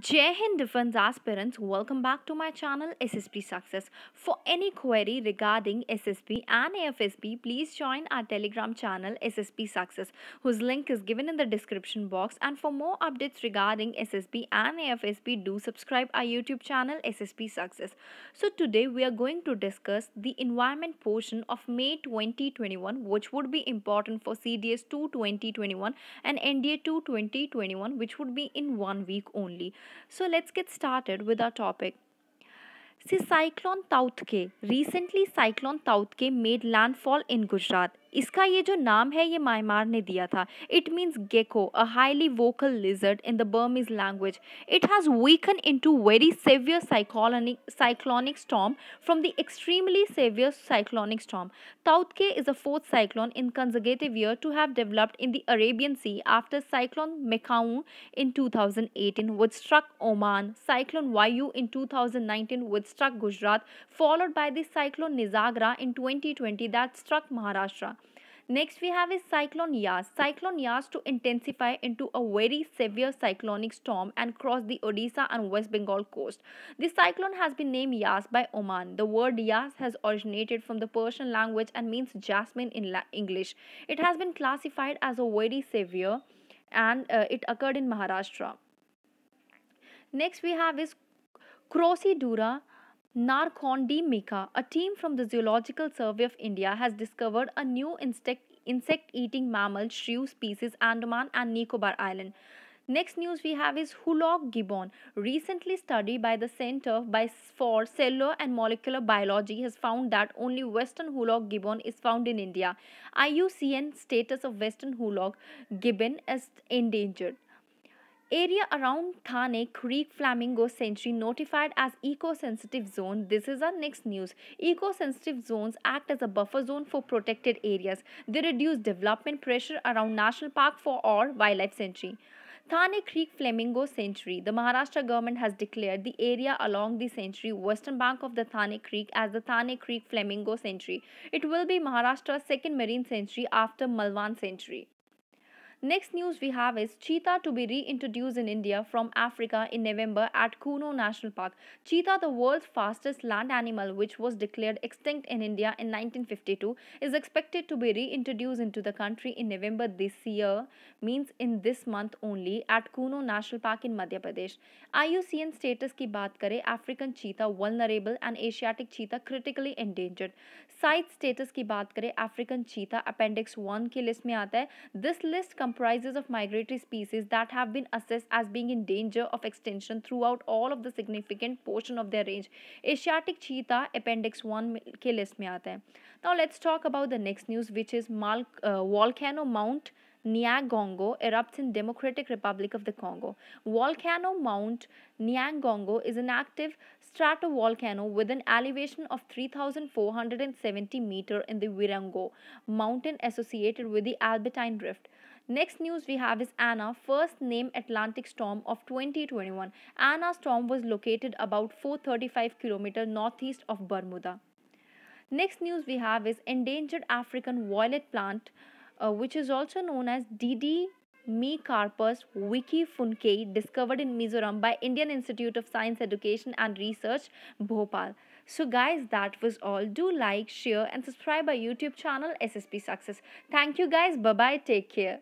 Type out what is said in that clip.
Jai Hind Defense aspirants, welcome back to my channel SSP Success. For any query regarding SSP and AFSP, please join our Telegram channel SSP Success, whose link is given in the description box. And for more updates regarding SSP and AFSP, do subscribe our YouTube channel SSP Success. So today we are going to discuss the environment portion of May 2021, which would be important for CDS 2 2021 and NDA 2 2021, which would be in one week only. So let's get started with our topic. See, Cyclone Tautke. Recently, Cyclone Tautke made landfall in Gujarat. इसका ये जो नाम है ये Myanmar ने दिया था it means gecko a highly vocal lizard in the Burmese language it has weaken into very severe cyclonic cyclonic storm from the extremely severe cyclonic storm Kyarr is a fourth cyclone in consecutive year to have developed in the Arabian sea after cyclone मेकाउ into Oman which struck यू in two thousand nineteen which Gujarat followed followed by cyclone Nisarga in twenty twenty that struck Maharashtra Next we have is Cyclone Yas. Cyclone Yas to intensify into a very severe cyclonic storm and cross the Odisha and West Bengal coast. This cyclone has been named Yas by Oman. The word Yas has originated from the Persian language and means jasmine in English. It has been classified as a very severe and uh, it occurred in Maharashtra. Next we have is Dura. Narcondi Mika, a team from the Zoological Survey of India, has discovered a new insect insect eating mammal shrew species Andaman and Nicobar Island. Next news we have is Hulog gibbon. Recently study by the Center by for Cellular and Molecular Biology has found that only western Hulog gibbon is found in India. IUCN status of western Hulog gibbon is endangered. Area around Thane Creek Flamingo Sanctuary notified as eco-sensitive zone. This is our next news. Eco-sensitive zones act as a buffer zone for protected areas. They reduce development pressure around national park for or wildlife sanctuary. Thane Creek Flamingo Sanctuary. The Maharashtra government has declared the area along the sanctuary western bank of the Thane Creek as the Thane Creek Flamingo Sanctuary. It will be Maharashtra's second marine sanctuary after Malvan Sanctuary. Next news we have is cheetah to be reintroduced in India from Africa in November at Kuno National Park. Cheetah, the world's fastest land animal which was declared extinct in India in 1952, is expected to be reintroduced into the country in November this year, means in this month only at Kuno National Park in Madhya Pradesh. IUCN status की बात करें African cheetah vulnerable and Asiatic cheetah critically endangered. Site status की बात करें African cheetah appendix 1 की list में आता है. This list come comprises of migratory species that have been assessed as being in danger of extinction throughout all of the significant portion of their range. Asiatic cheetah appendix 1 ke list mein aata hai. Now let's talk about the next news which is Mal uh, volcano Mount Nyangongo erupts in Democratic Republic of the Congo. Volcano Mount Nyangongo is an active stratovolcano with an elevation of 3,470 meter in the Virango mountain associated with the Albertine Rift. Next news we have is Anna, first name Atlantic storm of 2021. Anna storm was located about 435 km northeast of Bermuda. Next news we have is endangered African violet plant uh, which is also known as DD Mecarpus wikifunkei discovered in Mizoram by Indian Institute of Science Education and Research Bhopal. So guys that was all. Do like, share and subscribe our YouTube channel SSP Success. Thank you guys. Bye bye. Take care.